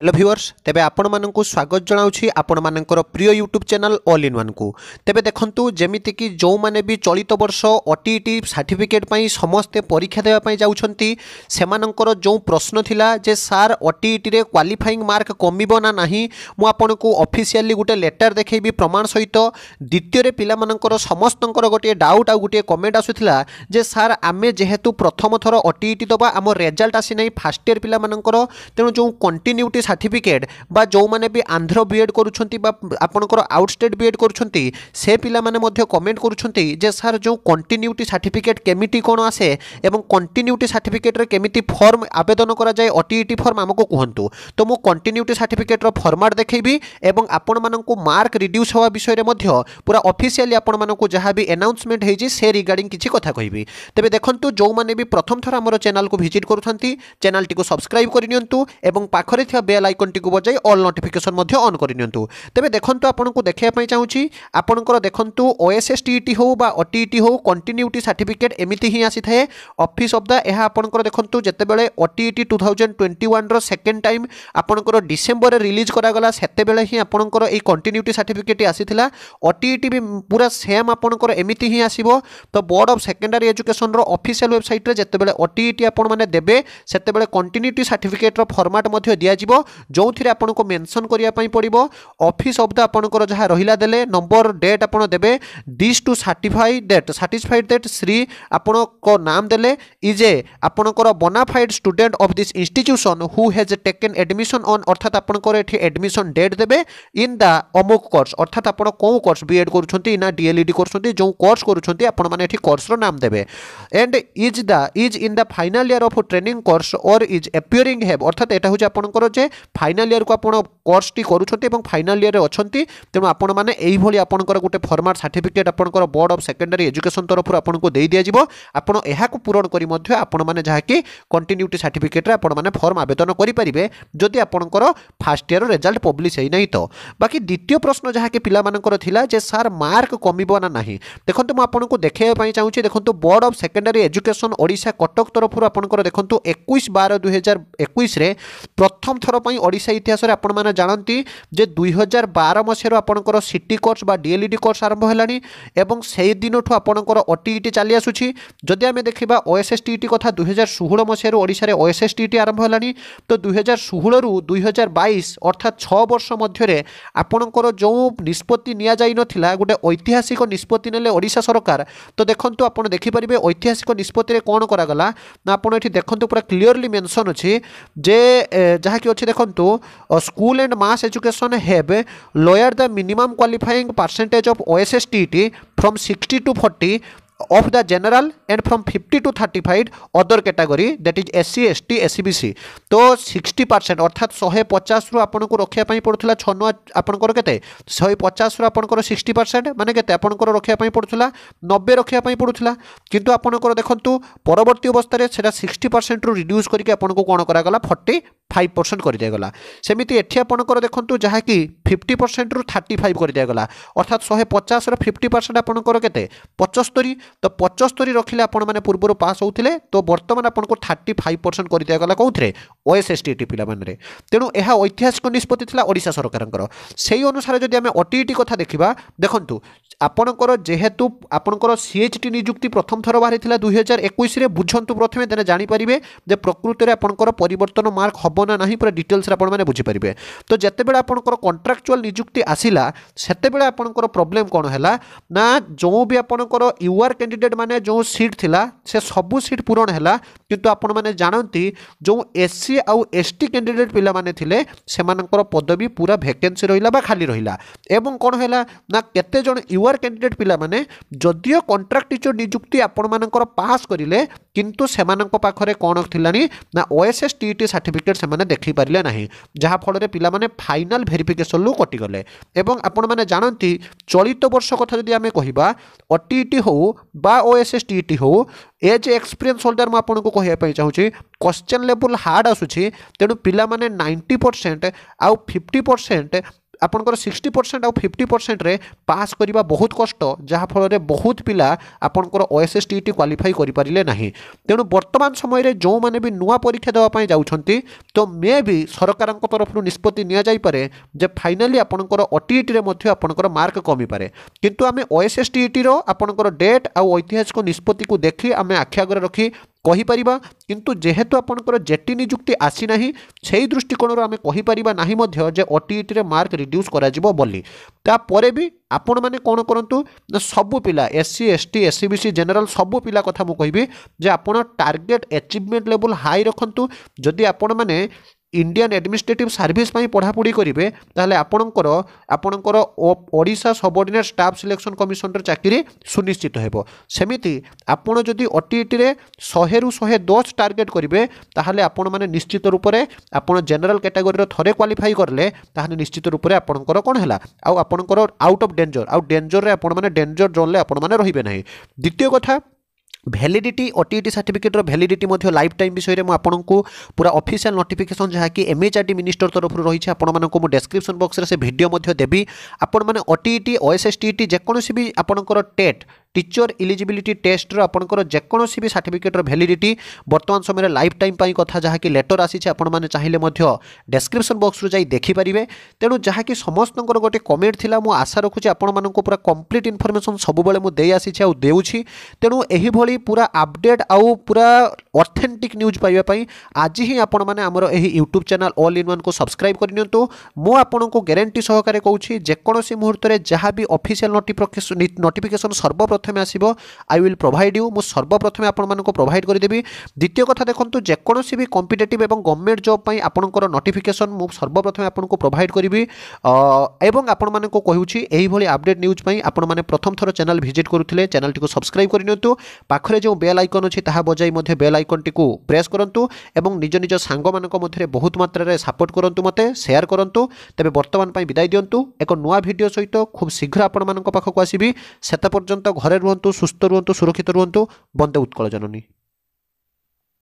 hello viewers তেবে আপনার স্বাগত জনাওছি আপনার প্রিয় YouTube channel all in one কু তেবে দেখুন যেমিকি যে চলিত বর্ষ অটিইটি সার্টিফিকেট পাই সমস্তে পরীক্ষা দেওয়া যাচ্ছেন সে যে প্রশ্ন লা যে সার অটিইটি কোয়ালিফাইং মার্ক কমিব না না মু আপনার অফিসিয়ালি গোটে লেটর দেখেবি প্রমাণ সহিত দ্বিতীয় পিলামানকর সমস্তর গোটিয়ে ডাউট আউ গোটিয়ে কমেন্ট আসুলা যে সার আমি যেহেতু প্রথম থর অটিইটি দেবা আমার রেজল্ট আসি না ফার্স্ট ইয়ার পিলামানকর তেমন যে কন্টিনিউটি সার্টিফিকেট বা ଯେଉଁମାନେ ବି ଆନ୍ଧ୍ର ବିଏଡ଼୍ କରୁଛନ୍ତି ବା ଆପଣଙ୍କର ଆଉଟ୍ ଷ୍ଟେଟ୍ ବିଏଡ଼୍ କରୁଛନ୍ତି ସେ ପିଲାମାନେ ମଧ୍ୟ କମେଣ୍ଟ କରୁଛନ୍ତି ଯେ ସାର୍ ଯେଉଁ କଣ୍ଟିନ୍ୟୁଟି ସାର୍ଟିଫିକେଟ୍ କେମିତି କ'ଣ ଆସେ ଏବଂ କଣ୍ଟିନ୍ୟୁଟି ସାର୍ଟିଫିକେଟ୍ରେ କେମିତି ଫର୍ମ ଆବେଦନ କରାଯାଏ ଅଟିଇଟି ଫର୍ମ ଆମକୁ କୁହନ୍ତୁ ତ ମୁଁ କଣ୍ଟିନ୍ୟୁଟି ସାର୍ଟିଫିକେଟ୍ର ଫର୍ମାଟ୍ ଦେଖାଇବି ଏବଂ ଆପଣମାନଙ୍କୁ ମାର୍କ ରିଡ୍ୟୁସ୍ ହେବା ବିଷୟରେ ମଧ୍ୟ ପୁରା ଅଫିସିଆଲି ଆପଣମାନଙ୍କୁ ଯାହା ବି ଆନାଉନ୍ସମେଣ୍ଟ ହୋଇଛି ସେ ରିଗାର୍ଡ଼ିଂ କିଛି କଥା କହିବି ତେବେ ଦେଖନ୍ତୁ ଯେଉଁମାନେ ବି ପ୍ରଥମ ଥର ଆମର ଚ୍ୟାନେଲ୍କୁ ଭିଜିଟ୍ କରୁଛନ୍ତି ଚ୍ୟାନେଲ୍ଟିକୁ ସବସ୍କ୍ରାଇବ୍ କରିନିଅନ୍ତୁ ଏବଂ ପାଖରେ ଥିବା বেଲ୍ ଆଇକନ୍ଟିକୁ ବଜାଇ ଅଲ୍ ନୋଟିଫିକେସନ୍ ମଧ୍ୟ ଅନ୍ କରିନିଅନ୍ତୁ ତେବେ ଦେଖନ୍ତୁ ଆପଣଙ୍କୁ ଦେଖାଇବା ପାଇଁ ଚାହୁଁଛି ଆପଣଙ୍କର ଦେଖନ୍ତୁ ଓଏସ୍ଏସ୍ ଟିଇଟି ହେଉ ବା ଓଟିଇଟି ହେଉ କଣ୍ଟିନ୍ୟୁଟି ସାର୍ଟିଫିକେଟ୍ ଏମିତି ହିଁ ଆସିଥାଏ ଅଫିସ୍ ଅଫ୍ ଦ ଏହା ଆପଣଙ୍କର ଦେଖନ୍ତୁ ଯେତେବେଳେ ଓଟିଇଟି ଟୁ ଥାଉଜେଣ୍ଡ ଟ୍ୱେଣ୍ଟି ୱାନ୍ର ସେକେଣ୍ଡ ଟାଇମ୍ ଆପଣଙ୍କର ଡିସେମ୍ବରରେ ରିଲିଜ୍ କରାଗଲା ସେତେବେଳେ ହିଁ ଆପଣଙ୍କର ଏଇ କଣ୍ଟିନ୍ୟୁଟି ସାର୍ଟିଫିକେଟ୍ ଆସିଥିଲା ଓଟିଇଟି ବି ପୁରା ସେମ୍ ଆପଣଙ୍କର ଏମିତି ହିଁ ଆସିବ ତ ବୋର୍ଡ଼ ଅଫ୍ ସେକେଣ୍ଡାରୀ ଏଜୁକେସନ୍ର ଅଫିସିଆଲ୍ ୱେବସାଇଟ୍ରେ ଯେତେବେଳେ ଓଟିଇଟି ଆପଣମାନେ ଦେବେ ସେତେବେଳେ କଣ୍ଟିନ୍ୟୁଟି ସାର୍ଟିଫିକେଟ୍ର ଫର୍ମାଟ୍ ମଧ୍ୟ ଦିଆଯିବ ଯେଉଁଥିରେ ଆପଣଙ୍କୁ ମେନସନ୍ କରିବା ପାଇଁ ପଡ଼ିବ ଅଫିସ୍ ଅଫ୍ ଦ ଆପଣଙ୍କର ଯାହା ରହିଲା ଦେଲେ ନମ୍ବର ଡେଟ୍ ଆପଣ ଦେବେ this to certify that satisfied that Shri ଆପଣଙ୍କ ନାମ ଦେଲେ ଇଜ୍ ଏ ଆପଣଙ୍କର bonafide student of this institution who has taken admission on ଅର୍ଥାତ୍ ଆପଣଙ୍କର ଏଠି ଏଡ଼ମିସନ୍ ଡେଟ୍ ଦେବେ ଇନ୍ ଦ ଅମୁକ କୋର୍ସ ଅର୍ଥାତ୍ ଆପଣ କେଉଁ କୋର୍ସ ବିଏଡ଼୍ କରୁଛନ୍ତି ନା ଡିଏଲ୍ଇଡ଼ି କରୁଛନ୍ତି ଯେଉଁ କୋର୍ସ କରୁଛନ୍ତି ଆପଣମାନେ ଏଠି କୋର୍ସର ନାମ ଦେବେ and is the is in the final year of training course or is appearing ହେବ୍ ଅର୍ଥାତ୍ ଏଇଟା ହେଉଛି ଆପଣଙ୍କର ଯେ ফাইনাল ইয়ারকু আপনার কোর্সটি করুছেন এবং ফাইনাল ইয়ারে অনেক তেমন আপনার এইভাবে আপনার গোটে ফর্মাট সার্টিফিকেট আপনার বোর্ড অফ সেকেন্ডারি এজুকেশন তরফর আপনার দিয়ে দিয়াযিব আপনার এখন পূরণ করে মধ্যে আপনার যা কি কন্টিনিউটি সার্টিফিকেটে আপনার ফর্ম আবেদন করে পারে যদি আপনার ফার্স্ট ইয়ার রেজাল্ট পব্লিশ হয়ে নাই তো বাকি দ্বিতীয় প্রশ্ন যা কি পিলা লা যে সার মার্ক কমিব না না দেখুন মু আপনার দেখাইবা চাহুছি দেখুন board of secondary education Odisha Cuttack তরফর আপনার দেখুন একুশ বার দুই হাজার একুশে প্রথম থর ପାଇଁ ଓଡ଼ିଶା ଇତିହାସରେ ଆପଣମାନେ ଜାଣନ୍ତି ଯେ ଦୁଇ ହଜାର ବାର ମସିହାରୁ ଆପଣଙ୍କର ସିଟି କୋର୍ସ ବା ଡିଏଲ୍ଇଡି କୋର୍ସ ଆରମ୍ଭ ହେଲାଣି ଏବଂ ସେହି ଦିନଠୁ ଆପଣଙ୍କର ଓଟିଇଟି ଚାଲିଆସୁଛି ଯଦି ଆମେ ଦେଖିବା ଓଏସ୍ଏସ୍ଟିଇଟି କଥା ଦୁଇହଜାର ଷୋହଳ ମସିହାରୁ ଓଡ଼ିଶାରେ ଓଏସ୍ଏସ୍ଟିଇଟି ଆରମ୍ଭ ହେଲାଣି ତ ଦୁଇହଜାର ଷୋହଳରୁ ଦୁଇହଜାର ବାଇଶ ଅର୍ଥାତ୍ ଛଅ ବର୍ଷ ମଧ୍ୟରେ ଆପଣଙ୍କର ଯେଉଁ ନିଷ୍ପତ୍ତି ନିଆଯାଇନଥିଲା ଗୋଟେ ଐତିହାସିକ ନିଷ୍ପତ୍ତି ନେଲେ ଓଡ଼ିଶା ସରକାର ତ ଦେଖନ୍ତୁ ଆପଣ ଦେଖିପାରିବେ ଐତିହାସିକ ନିଷ୍ପତ୍ତିରେ କ'ଣ କରାଗଲା ନା ଆପଣ ଏଠି ଦେଖନ୍ତୁ ପୁରା କ୍ଲିଅରଲି ମେନସନ୍ ଅଛି ଯେ ଯାହାକି ଅଛି ଦେଖ দেখন্তু school and mass education have lower the minimum qualifying percentage of OSSTET from sixty to forty of the general and from 50 to 35 other category that is SC ST SBC তো percent অর্থাৎ শহে পচাশরু আপনার রক্ষা পাই ছ নয় আপনার কেতে শহে পচাশরু আপনার পারসেন্ট মানে কেতে আপনার রক্ষা পাই পড়ুতলা 90 রক্ষা পাই পড়ুতলা কিন্তু আপনার দেখুন পরবর্তী অবস্থায় সেটা সিক্সটি রু রিডিউস করি আপনার কোণ করা গলা পরসেন্ট করে দিয়া গলা সেমিতি এঠি আপনার দেখুন যা কি 50% রু ফাইভ করে দিয়া গলা অর্থাৎ পচাশর ফিফটি পারসেন্ট আপনার কেতে 75 তো পঁচস্তরি রখিলে আপনার পূর্বর পাস হোলে তো বর্তমান আপনার থার্টি ফাইভ পরসেন্ট করে দিয়েগলা কোথায় ওএসএসটিটি পিলামানে তেণু এ ঐতিহাসিক নিষ্পতি লা ওড়শা সরকারঙ্কর সেই অনুসারে যদি আমি অটিইটি কথা দেখা দেখুন আপনার যেহেতু আপনার সিএচটি নিযুক্তি প্রথম থর বাহারি দুই হাজার একুশে বুঝতু প্রথমে তেমনি জাঁপারে যে প্রকৃতরে আপনার পরিবর্তন মার্ক হব না না পুরা ডিটেলসে আপনার বুঝিপারে তো যেতবে আপনার কন্ট্রাকচুয়াল নিযুক্তি আসিলা সেতবে আপনার প্রোবলেম কোণ হল না যে আপনার ইউআর କ୍ୟାଣ୍ଡିଡ଼େଟ୍ ମାନେ ଯେଉଁ ସିଟ୍ ଥିଲା ସେ ସବୁ ସିଟ୍ ପୂରଣ ହେଲା କିନ୍ତୁ ଆପଣମାନେ ଜାଣନ୍ତି ଯେଉଁ যে এসসি আসটি ক্যাডিডেট পিলা মানে লে সে পদবী পুরা ভ্যাকেন্সি রহিলা বা খালি রহিলা এবং কোণ হল না কেতে জন ইউআর ক্যাডিডেট পিলা মানে যদিও কন্ট্রাক্ট ନିଯୁକ୍ତି ଆପଣମାନଙ୍କର ପାସ୍ କରିଲେ କିନ୍ତୁ ସେମାନଙ୍କ ପାଖରେ କ'ଣ ଥିଲାନି ନା O S S T E T certificate ସେମାନେ ଦେଖାଇପାରିଲେ ନାହିଁ ଯାହାଫଳରେ ପିଲାମାନେ ଫାଇନାଲ୍ ଭେରିଫିକେସନରୁ କଟିଗଲେ ଏବଂ ଆପଣମାନେ ଜାଣନ୍ତି ଚଳିତ ବର୍ଷ କଥା ଯଦି ଆମେ କହିବା ଓ ଟି ଇ ହେଉ ବା ଓ ଏସ୍ ଏସ୍ ଟି ଟି ହେଉ ଏଜ୍ ଏକ୍ସପିରିଏନ୍ସ ହୋଲ୍ଡର ମୁଁ ଆପଣଙ୍କୁ କହିବା ପାଇଁ ଚାହୁଁଛି କ୍ୱେଶ୍ଚନ୍ ଲେବୁଲ୍ ହାର୍ଡ଼ ଆସୁଛି ତେଣୁ ପିଲାମାନେ ନାଇଣ୍ଟି ପରସେଣ୍ଟ ଆଉ ଫିଫ୍ଟି ପରସେଣ୍ଟ ଆପଣଙ୍କର ସିକ୍ସଟି ପରସେଣ୍ଟ ଆଉ ଫିଫ୍ଟି ପରସେଣ୍ଟରେ ପାସ୍ କରିବା ବହୁତ କଷ୍ଟ ଯାହାଫଳରେ ବହୁତ ପିଲା ଆପଣଙ୍କର O S S T T qualify କରିପାରିଲେ ନାହିଁ ତେଣୁ ବର୍ତ୍ତମାନ ସମୟରେ ଯେଉଁମାନେ ବି ନୂଆ ପରୀକ୍ଷା ଦେବା ପାଇଁ ଯାଉଛନ୍ତି ତ ମେ ବି ସରକାରଙ୍କ ତରଫରୁ ନିଷ୍ପତ୍ତି ନିଆଯାଇପାରେ ଯେ ଫାଇନାଲି ଆପଣଙ୍କର ଓ ଟି ଇଟିରେ ମଧ୍ୟ ଆପଣଙ୍କର ମାର୍କ କମିପାରେ କିନ୍ତୁ ଆମେ ଓ ଏସ୍ ଏସ୍ ଟି ଇଟିର ଆପଣଙ୍କର ଡେଟ୍ ଆଉ ଐତିହାସିକ ନିଷ୍ପତ୍ତିକୁ ଦେଖି ଆମେ ଆଖି ଆଗରେ ରଖି କହିପାରିବା କିନ୍ତୁ ଯେହେତୁ ଆପଣଙ୍କର ଜେଟି ନିଯୁକ୍ତି ଆସିନାହିଁ ସେହି ଦୃଷ୍ଟିକୋଣରୁ ଆମେ କହିପାରିବା ନାହିଁ ମଧ୍ୟ ଯେ ଓଟିଇଟିରେ ମାର୍କ ରିଡ୍ୟୁସ୍ କରାଯିବ ବୋଲି ତାପରେ ବି ଆପଣମାନେ କ'ଣ କରନ୍ତୁ ନା ସବୁ ପିଲା S S C T S C B C general ସବୁ ପିଲା କଥା ମୁଁ କହିବି ଯେ ଆପଣ ଟାର୍ଗେଟ୍ ଆଚିଭମେଣ୍ଟ ଲେବୁଲ୍ ହାଇ ରଖନ୍ତୁ ଯଦି ଆପଣମାନେ ইন্ডিয়ান আডমিনিষ্ট্রেটিভ সার্ভিস পাই পড়াপড়ি করবে তাহলে আপনার আপনার ওড়শা সবর্ডিনেট স্টাফ সিলেকশন কমিশনর চাকরি সুনিশ্চিত হব সেমিতি আপনার যদি ওটিইটি শহে রু শহে দশ টার্গেট করবে তাহলে আপন মানে নিশ্চিত রূপে আপনার জেনারেল ক্যাটাগোরির থরে কোয়ালিফাই করলে তাহলে নিশ্চিত রূপে আপনার কোণ হল আপনার আউট অফ ডেঞ্জর আউ ডেঞ্জরের আপনার ডেঞ্জর জোন্রে আপনার রহবে না দ্বিতীয় কথা ভ্যালিডিটি ଓଟିଇଟି ସାର୍ଟିଫିକେଟ୍ର ଭ୍ୟାଲିଡିଟି ମଧ୍ୟ ଲାଇଫ୍ ଟାଇମ୍ ବିଷୟରେ ମୁଁ ଆପଣଙ୍କୁ ପୁରା ଅଫିସିଆଲ୍ ନୋଟିଫିକେସନ୍ ଯାହାକି ଏମ୍ଏଚ୍ଆର୍ଡି ମିନିଷ୍ଟର ତରଫରୁ ରହିଛି ଆପଣମାନଙ୍କୁ ମୁଁ ଡେସ୍କ୍ରିପ୍ସନ୍ ବକ୍ସରେ ସେ ଭିଡ଼ିଓ ମଧ୍ୟ ଦେବି ଆପଣମାନେ ଓଟିଇଟି ଓଏସ୍ଏସ୍ଟିଇଟି ଯେକୌଣସି ବି ଆପଣଙ୍କର ଟେଟ୍ ଟିଚର ଇଲିଜିବିଲିଟି ଟେଷ୍ଟର ଆପଣଙ୍କର ଯେକୌଣସି ବି ସାର୍ଟିଫିକେଟର ଭ୍ୟାଲିଡିଟି ବର୍ତ୍ତମାନ ସମୟରେ ଲାଇଫ୍ ଟାଇମ୍ ପାଇଁ କଥା ଯାହାକି ଲେଟର୍ ଆସିଛି ଆପଣମାନେ ଚାହିଁଲେ ମଧ୍ୟ ଡେସ୍କ୍ରିପସନ୍ ବକ୍ସରୁ ଯାଇ ଦେଖିପାରିବେ ତେଣୁ ଯାହାକି ସମସ୍ତଙ୍କର ଗୋଟେ କମେଣ୍ଟ ଥିଲା ମୁଁ ଆଶା ରଖୁଛି ଆପଣମାନଙ୍କୁ ପୁରା କମ୍ପ୍ଲିଟ୍ ଇନଫର୍ମେସନ୍ ସବୁବେଳେ ମୁଁ ଦେଇ ଆସିଛି ଆଉ ଦେଉଛି ତେଣୁ ଏହିଭଳି ପୁରା ଅପଡେଟ୍ ଆଉ ପୁରା ଅଥେଣ୍ଟିକ୍ ନ୍ୟୁଜ୍ ପାଇବା ପାଇଁ ଆଜି ହିଁ ଆପଣମାନେ ଆମର ଏହି ୟୁଟ୍ୟୁବ୍ ଚ୍ୟାନେଲ୍ ଅଲ୍ ଇନ୍ ୱାନ୍କୁ ସବସ୍କ୍ରାଇବ୍ କରିନିଅନ୍ତୁ ମୁଁ ଆପଣଙ୍କୁ ଗ୍ୟାରେଣ୍ଟି ସହକାରେ କହୁଛି ଯେକୌଣସି ମୁହୂର୍ତ୍ତରେ ଯାହା ବି ଅଫିସିଆଲ୍ ନୋଟିଫିକେସନ୍ ସର୍ବପ୍ରଥମେ ପ୍ରଥମେ ଆସିବ ଆଇ ୱିଲ୍ ପ୍ରୋଭାଇଡ଼ ୟୁ ମୁଁ ସର୍ବପ୍ରଥମେ ଆପଣମାନଙ୍କୁ ପ୍ରୋଭାଇଡ଼ କରିଦେବି ଦ୍ୱିତୀୟ କଥା ଦେଖନ୍ତୁ ଯେକୌଣସି ବି କମ୍ପିଟେଟିଭ୍ ଏବଂ ଗଭର୍ଣ୍ଣମେଣ୍ଟ ଜବ୍ ପାଇଁ ଆପଣଙ୍କର ନୋଟିଫିକେସନ୍ ମୁଁ ସର୍ବପ୍ରଥମେ ଆପଣଙ୍କୁ ପ୍ରୋଭାଇଡ଼ କରିବି ଏବଂ ଆପଣମାନଙ୍କୁ କହୁଛି ଏହିଭଳି ଅପଡେଟ୍ ନ୍ୟୁଜ୍ ପାଇଁ ଆପଣମାନେ ପ୍ରଥମ ଥର ଚ୍ୟାନେଲ୍ ଭିଜିଟ୍ କରୁଥିଲେ ଚ୍ୟାନେଲ୍ଟିକୁ ସବସ୍କ୍ରାଇବ୍ କରିନିଅନ୍ତୁ ପାଖରେ ଯେଉଁ ବେଲ୍ ଆଇକନ୍ ଅଛି ତାହା ବଜାଇ ମଧ୍ୟ ବେଲ୍ ଆଇକନ୍ଟିକୁ ପ୍ରେସ୍ କରନ୍ତୁ ଏବଂ ନିଜ ନିଜ ସାଙ୍ଗମାନଙ୍କ ମଧ୍ୟରେ ବହୁତ ମାତ୍ରାରେ ସପୋର୍ଟ କରନ୍ତୁ ମୋତେ ସେୟାର କରନ୍ତୁ ତେବେ ବର୍ତ୍ତମାନ ପାଇଁ ବିଦାୟ ଦିଅନ୍ତୁ ଏକ ନୂଆ ଭିଡ଼ିଓ ସହିତ ଖୁବ୍ ଶୀଘ୍ର ଆପଣମାନଙ୍କ ପାଖକୁ ଆସିବି ସେତେ ପର୍ଯ୍ୟନ୍ତ ଘରେ ঘরে রুহতু সুস্থ রুহতু সুরক্ষিত রুহতু বন্দে উৎকল জননী